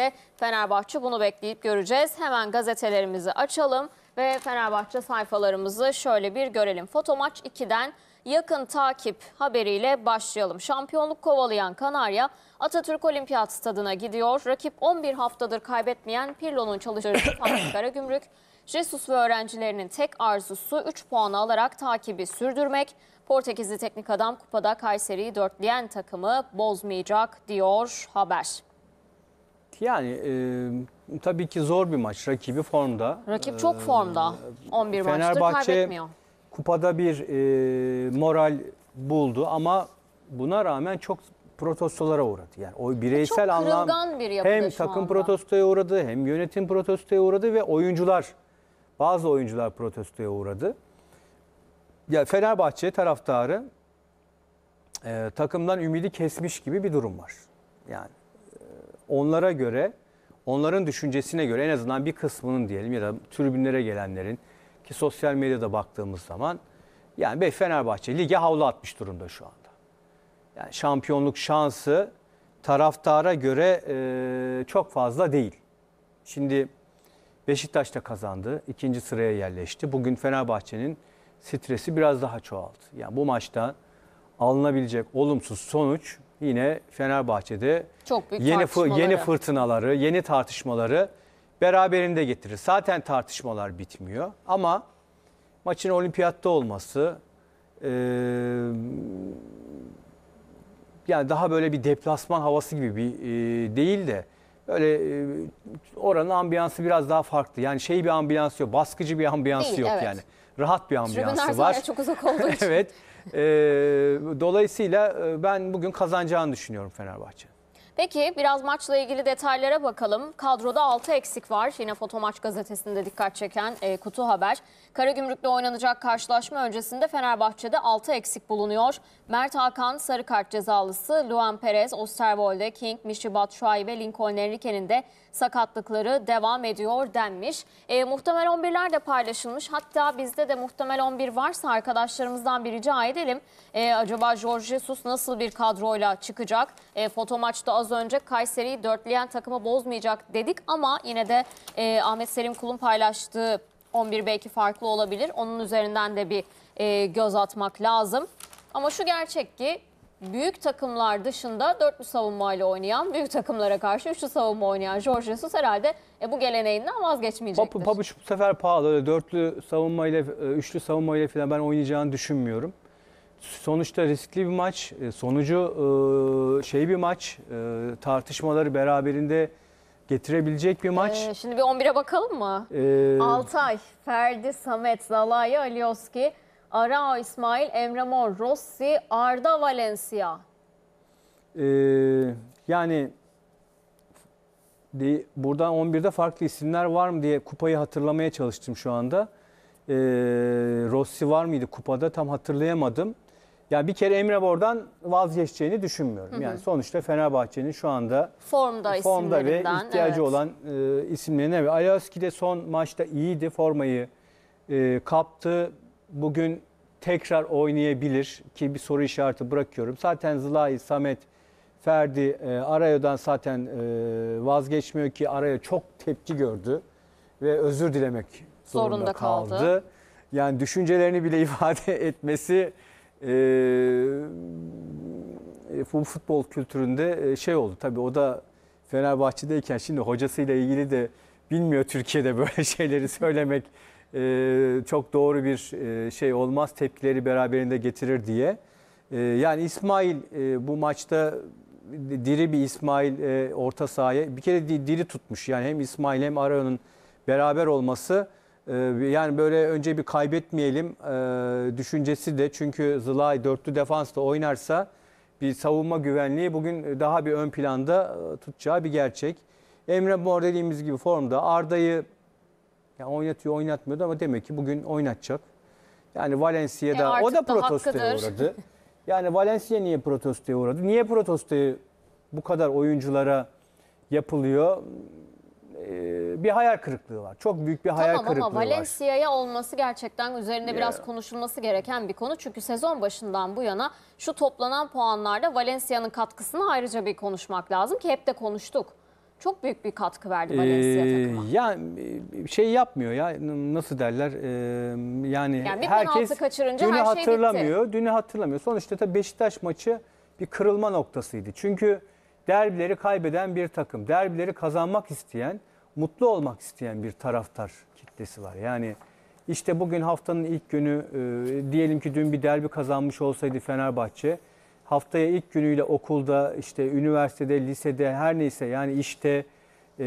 birlikte Fenerbahçe bunu bekleyip göreceğiz. Hemen gazetelerimizi açalım ve Fenerbahçe sayfalarımızı şöyle bir görelim. Foto Fotomaç 2'den yakın takip haberiyle başlayalım. Şampiyonluk kovalayan Kanarya Atatürk Olimpiyat Stadı'na gidiyor. Rakip 11 haftadır kaybetmeyen Pirlo'nun çalıştırıcısı Fatih Karagümrük. Jesus ve öğrencilerinin tek arzusu 3 puanı alarak takibi sürdürmek. Portekizli teknik adam kupada Kayseri'yi dörtleyen takımı bozmayacak diyor haber. Yani e, tabii ki zor bir maç. Rakibi formda. Rakip çok formda. 11 maçtır Fenerbahçe- kaybetmiyor. Kupada bir e, moral buldu ama buna rağmen çok protestolara uğradı. Yani o bireysel çok anlam bir hem takım anda. protestoya uğradı, hem yönetim protestoya uğradı ve oyuncular bazı oyuncular protestoya uğradı. Ya Fenerbahçe taraftarı e, takımdan ümidi kesmiş gibi bir durum var. Yani onlara göre, onların düşüncesine göre en azından bir kısmının diyelim ya da tribünlere gelenlerin ki sosyal medyada baktığımız zaman yani Bey Fenerbahçe lige havlu atmış durumda şu anda. Yani şampiyonluk şansı taraftara göre e, çok fazla değil. Şimdi Beşiktaş da kazandı. ikinci sıraya yerleşti. Bugün Fenerbahçe'nin stresi biraz daha çoğaldı. Yani bu maçta alınabilecek olumsuz sonuç yine Fenerbahçe'de Çok büyük yeni tartışmaları. yeni fırtınaları, yeni tartışmaları beraberinde getirir. Zaten tartışmalar bitmiyor ama maçın olimpiyatta olması e, yani daha böyle bir deplasman havası gibi bir e, değil de böyle e, oranın ambiyansı biraz daha farklı. Yani şey bir ambiyansı yok, baskıcı bir ambiyansı Değil, yok evet. yani. Rahat bir ambiyansı Tribünler var. çok uzak olduğu için. evet. Ee, dolayısıyla ben bugün kazanacağını düşünüyorum Fenerbahçe'nin. Peki biraz maçla ilgili detaylara bakalım. Kadroda 6 eksik var. Yine Fotomaç gazetesinde dikkat çeken e, kutu haber. Karagümrük'le oynanacak karşılaşma öncesinde Fenerbahçe'de 6 eksik bulunuyor. Mert Hakan sarı kart cezalısı, Luan Perez, Osterwolde, King, Michy Batshuayi ve Lincoln Enrique'nin de sakatlıkları devam ediyor denmiş. E, muhtemel 11'ler de paylaşılmış. Hatta bizde de muhtemel 11 varsa arkadaşlarımızdan bir rica edelim. E, acaba Jorge Jesus nasıl bir kadroyla çıkacak? E, Fotomaç'ta az önce Kayseri'yi dörtleyen takımı bozmayacak dedik ama yine de e, Ahmet Selim Kul'un paylaştığı 11 belki farklı olabilir. Onun üzerinden de bir e, göz atmak lazım. Ama şu gerçek ki büyük takımlar dışında dörtlü savunmayla oynayan, büyük takımlara karşı üçlü savunma oynayan George Jesus herhalde e, bu geleneğinden vazgeçmeyecektir. Pabuç bu sefer pahalı. Öyle dörtlü savunmayla, e, üçlü savunmayla falan ben oynayacağını düşünmüyorum. Sonuçta riskli bir maç, e, sonucu e, şey bir maç, e, tartışmaları beraberinde getirebilecek bir maç. Ee, şimdi bir 11'e bakalım mı? Ee... Altay, Ferdi, Samet, Zalaya, Alioski, Arao, İsmail, Emre Mor, Rossi, Arda, Valencia. Ee, yani de, buradan 11'de farklı isimler var mı diye kupayı hatırlamaya çalıştım şu anda. Ee, Rossi var mıydı kupada tam hatırlayamadım. Yani bir kere Emre Bor'dan vazgeçeceğini düşünmüyorum. Hı hı. Yani sonuçta Fenerbahçe'nin şu anda formda, e, formda ve ihtiyacı evet. olan e, isimlerine ve Alaski de son maçta iyiydi formayı e, kaptı. Bugün tekrar oynayabilir ki bir soru işareti bırakıyorum. Zaten Zılay, Samet, Ferdi e, Arayo'dan zaten e, vazgeçmiyor ki Arayo çok tepki gördü ve özür dilemek zorunda, zorunda kaldı. kaldı. Yani düşüncelerini bile ifade etmesi e, bu futbol kültüründe şey oldu. Tabii o da Fenerbahçe'deyken şimdi hocasıyla ilgili de bilmiyor Türkiye'de böyle şeyleri söylemek e, çok doğru bir şey olmaz. Tepkileri beraberinde getirir diye. E, yani İsmail e, bu maçta diri bir İsmail e, orta sahaya bir kere diri tutmuş. Yani hem İsmail hem Arayo'nun beraber olması ee, yani böyle önce bir kaybetmeyelim e, düşüncesi de çünkü Zılay dörtlü defansta oynarsa bir savunma güvenliği bugün daha bir ön planda e, tutacağı bir gerçek. Emre Mor dediğimiz gibi formda Arda'yı yani oynatıyor oynatmıyordu ama demek ki bugün oynatacak. Yani Valencia'da e o da protestoya hakkıdır. uğradı. Yani Valencia niye protestoya uğradı? Niye protestoyu bu kadar oyunculara yapılıyor? Ee, bir hayal kırıklığı var. Çok büyük bir hayal tamam, kırıklığı var. Tamam ama Valencia'ya olması gerçekten üzerinde biraz konuşulması gereken bir konu. Çünkü sezon başından bu yana şu toplanan puanlarda Valencia'nın katkısını ayrıca bir konuşmak lazım ki hep de konuştuk. Çok büyük bir katkı verdi Valencia ee, takıma. Ya şey yapmıyor ya nasıl derler e, yani, yani herkes kaçırınca dünü her şey hatırlamıyor. Bitti. Dünü hatırlamıyor. Sonuçta tabii Beşiktaş maçı bir kırılma noktasıydı. Çünkü derbileri kaybeden bir takım, derbileri kazanmak isteyen mutlu olmak isteyen bir taraftar kitlesi var. Yani işte bugün haftanın ilk günü e, diyelim ki dün bir derbi kazanmış olsaydı Fenerbahçe haftaya ilk günüyle okulda işte üniversitede lisede her neyse yani işte e,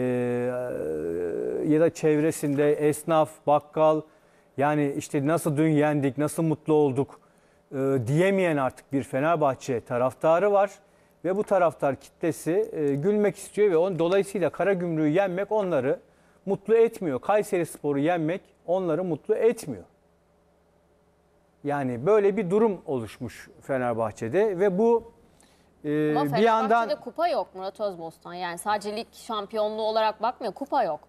ya da çevresinde esnaf bakkal yani işte nasıl dün yendik nasıl mutlu olduk e, diyemeyen artık bir Fenerbahçe taraftarı var. Ve bu taraftar kitlesi e, gülmek istiyor ve on, dolayısıyla kara gümrüğü yenmek onları mutlu etmiyor. Kayseri Spor'u yenmek onları mutlu etmiyor. Yani böyle bir durum oluşmuş Fenerbahçe'de ve bu e, Ama bir yandan... Fenerbahçe'de kupa yok Murat Özbostan. Yani sadece lig şampiyonluğu olarak bakmıyor, kupa yok.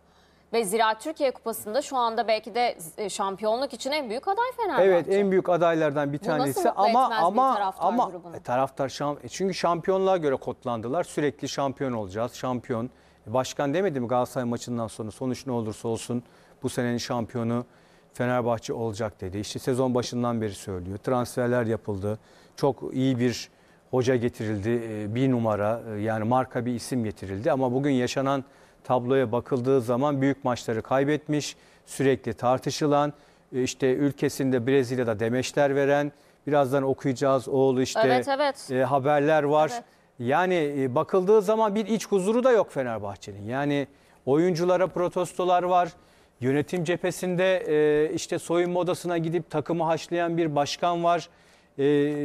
Ve Ziraat Türkiye Kupası'nda şu anda belki de e, şampiyonluk için en büyük aday Fenerbahçe. Evet en büyük adaylardan bir tanesi Nasıl ama ama bir taraftar ama grubunu? E, taraftar şam, e, çünkü şampiyonluğa göre kodlandılar. Sürekli şampiyon olacağız. Şampiyon. Başkan demedi mi Galatasaray maçından sonra sonuç ne olursa olsun bu senenin şampiyonu Fenerbahçe olacak dedi. İşte sezon başından beri söylüyor. Transferler yapıldı. Çok iyi bir hoca getirildi, e, bir numara e, yani marka bir isim getirildi. Ama bugün yaşanan tabloya bakıldığı zaman büyük maçları kaybetmiş, sürekli tartışılan, e, işte ülkesinde Brezilya'da demeçler veren, birazdan okuyacağız oğlu işte evet, evet. haberler var. Evet. Yani bakıldığı zaman bir iç huzuru da yok Fenerbahçe'nin. Yani oyunculara protestolar var. Yönetim cephesinde işte soyunma odasına gidip takımı haşlayan bir başkan var e,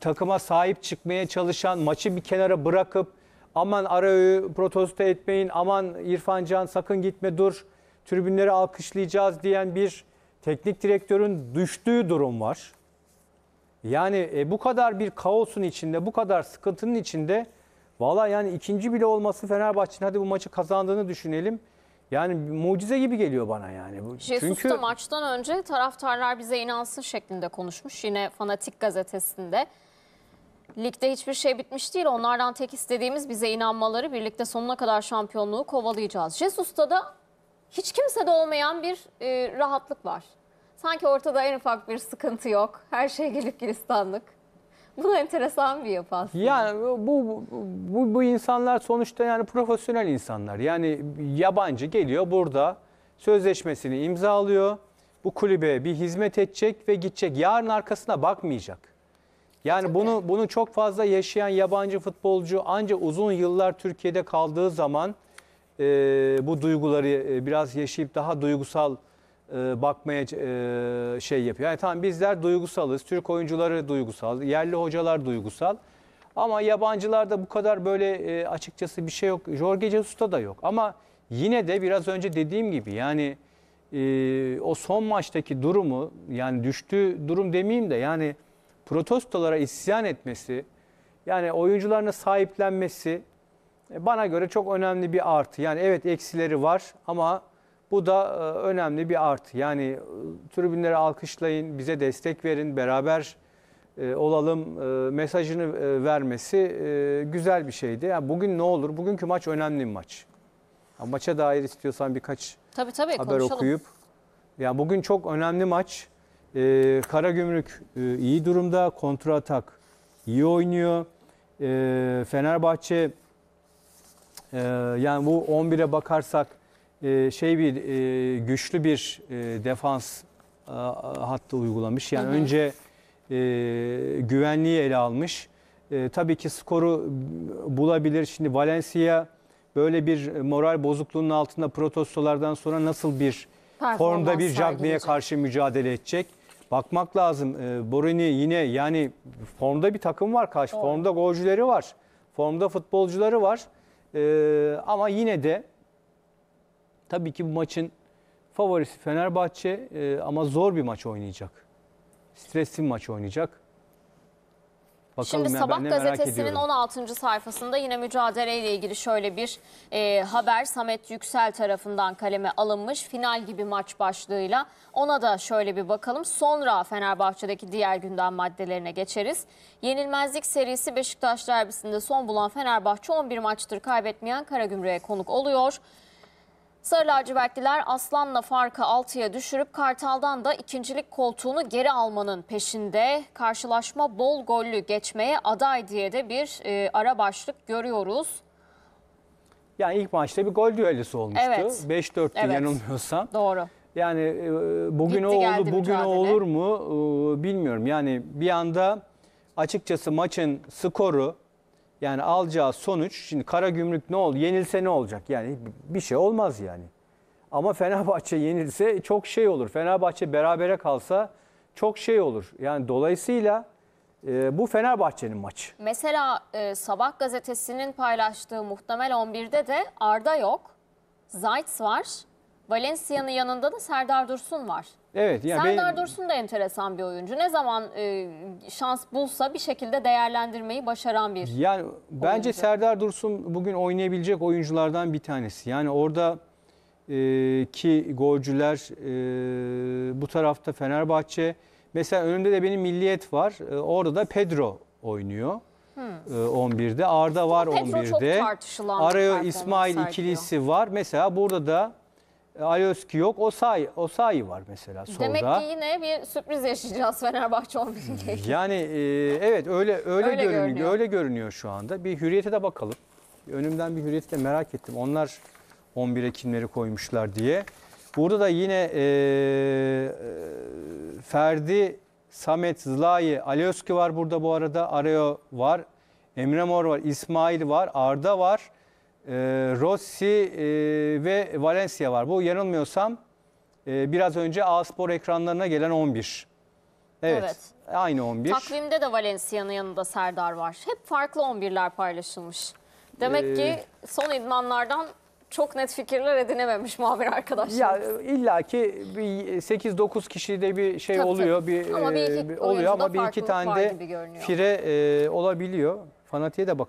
takıma sahip çıkmaya çalışan, maçı bir kenara bırakıp aman Arao'yu protesto etmeyin, aman İrfan Can sakın gitme dur, tribünleri alkışlayacağız diyen bir teknik direktörün düştüğü durum var. Yani e, bu kadar bir kaosun içinde, bu kadar sıkıntının içinde valla yani ikinci bile olması Fenerbahçe'nin hadi bu maçı kazandığını düşünelim. Yani mucize gibi geliyor bana yani. Jesus Çünkü... da maçtan önce taraftarlar bize inansın şeklinde konuşmuş yine Fanatik gazetesinde. Ligde hiçbir şey bitmiş değil. Onlardan tek istediğimiz bize inanmaları. Birlikte sonuna kadar şampiyonluğu kovalayacağız. Jesus'ta da hiç kimse de olmayan bir e, rahatlık var. Sanki ortada en ufak bir sıkıntı yok. Her şey gelip gülistanlık. Bu enteresan bir yapı aslında. Yani bu, bu, bu, bu insanlar sonuçta yani profesyonel insanlar. Yani yabancı geliyor burada sözleşmesini imzalıyor. Bu kulübe bir hizmet edecek ve gidecek. Yarın arkasına bakmayacak. Yani Tabii. bunu bunu çok fazla yaşayan yabancı futbolcu ancak uzun yıllar Türkiye'de kaldığı zaman e, bu duyguları e, biraz yaşayıp daha duygusal e, bakmaya e, şey yapıyor. Yani tamam bizler duygusalız, Türk oyuncuları duygusal, yerli hocalar duygusal. Ama yabancılarda bu kadar böyle e, açıkçası bir şey yok. Jorge Jesus'ta da yok. Ama yine de biraz önce dediğim gibi yani o son maçtaki durumu yani düştüğü durum demeyeyim de yani protestolara isyan etmesi yani oyuncularına sahiplenmesi bana göre çok önemli bir artı. Yani evet eksileri var ama bu da e, önemli bir art. Yani e, tribünleri alkışlayın, bize destek verin, beraber e, olalım mesajını vermesi güzel bir şeydi. Yani bugün ne olur? Bugünkü maç önemli bir maç. maça dair istiyorsan birkaç tabii, tabii, haber konuşalım. okuyup. Yani bugün çok önemli maç. Ee, Karagümrük iyi durumda, kontra atak iyi oynuyor. Fenerbahçe yani bu 11'e bakarsak e, şey bir e, güçlü bir e, defans e, hattı uygulamış. Yani hı önce güvenliği ele almış. tabii ki skoru bulabilir. Şimdi Valencia böyle bir moral bozukluğunun altında protestolardan sonra nasıl bir formda bir Cagney'e karşı mücadele edecek? Bakmak lazım. Borini yine yani formda bir takım var karşı. Formda golcüleri var. Formda futbolcuları var. ama yine de Tabii ki bu maçın favorisi Fenerbahçe e, ama zor bir maç oynayacak. Stresli bir maç oynayacak. Bakalım Şimdi Sabah gazetesinin 16. sayfasında yine mücadeleyle ilgili şöyle bir e, haber Samet Yüksel tarafından kaleme alınmış. Final gibi maç başlığıyla ona da şöyle bir bakalım. Sonra Fenerbahçe'deki diğer gündem maddelerine geçeriz. Yenilmezlik serisi Beşiktaş derbisinde son bulan Fenerbahçe 11 maçtır kaybetmeyen Karagümrük'e konuk oluyor. Sarı lacivertliler Aslan'la farkı 6'ya düşürüp Kartal'dan da ikincilik koltuğunu geri almanın peşinde. Karşılaşma bol gollü geçmeye aday diye de bir e, ara başlık görüyoruz. Yani ilk maçta bir gol düellisi olmuştu. Evet. 5-4'tü evet. yanılmıyorsam. Doğru. Yani e, bugün Gitti, o oldu, bugün mücadele. olur mu e, bilmiyorum. Yani bir anda açıkçası maçın skoru yani alacağı sonuç şimdi kara gümrük ne oldu? Yenilse ne olacak? Yani bir şey olmaz yani. Ama Fenerbahçe yenilse çok şey olur. Fenerbahçe berabere kalsa çok şey olur. Yani dolayısıyla e, bu Fenerbahçe'nin maçı. Mesela e, Sabah gazetesinin paylaştığı muhtemel 11'de de Arda yok. Zayt var. Valencia'nın yanında da Serdar Dursun var. Evet. Yani Serdar ben... Dursun da enteresan bir oyuncu. Ne zaman e, şans bulsa bir şekilde değerlendirmeyi başaran bir Yani oyuncu. bence Serdar Dursun bugün oynayabilecek oyunculardan bir tanesi. Yani orada e, ki golcüler e, bu tarafta Fenerbahçe. Mesela önünde de benim Milliyet var. E, orada da Pedro oynuyor. Hmm. 11'de. E, Arda var Pedro 11'de. Araya İsmail ikilisi var. Mesela burada da e, Alioski yok. Osayi, Osayi var mesela solda. Demek ki yine bir sürpriz yaşayacağız Fenerbahçe 11. Hmm. Yani e, evet öyle öyle, öyle görünüyor. görünüyor. Öyle görünüyor şu anda. Bir Hürriyete de bakalım. Önümden bir Hürriyet'i de merak ettim. Onlar 11 ekimleri koymuşlar diye. Burada da yine e, e, Ferdi, Samet, Zlai, Alioski var burada bu arada. Areo var. Emre Mor var. İsmail var. Arda var e, Rossi e, ve Valencia var. Bu yanılmıyorsam e, biraz önce A-Spor ekranlarına gelen 11. Evet, Evet. aynı 11. Takvimde de Valencia'nın yanında Serdar var. Hep farklı 11'ler paylaşılmış. Demek Ee, ki son idmanlardan çok net fikirler edinememiş muhabir arkadaşlar. ya illaki bir 8-9 kişide bir şey Tabii, oluyor, tabii. bir, Ama bir iki e, bir oluyor ama bir iki tane de fire e, olabiliyor. Fanatiğe de bakalım.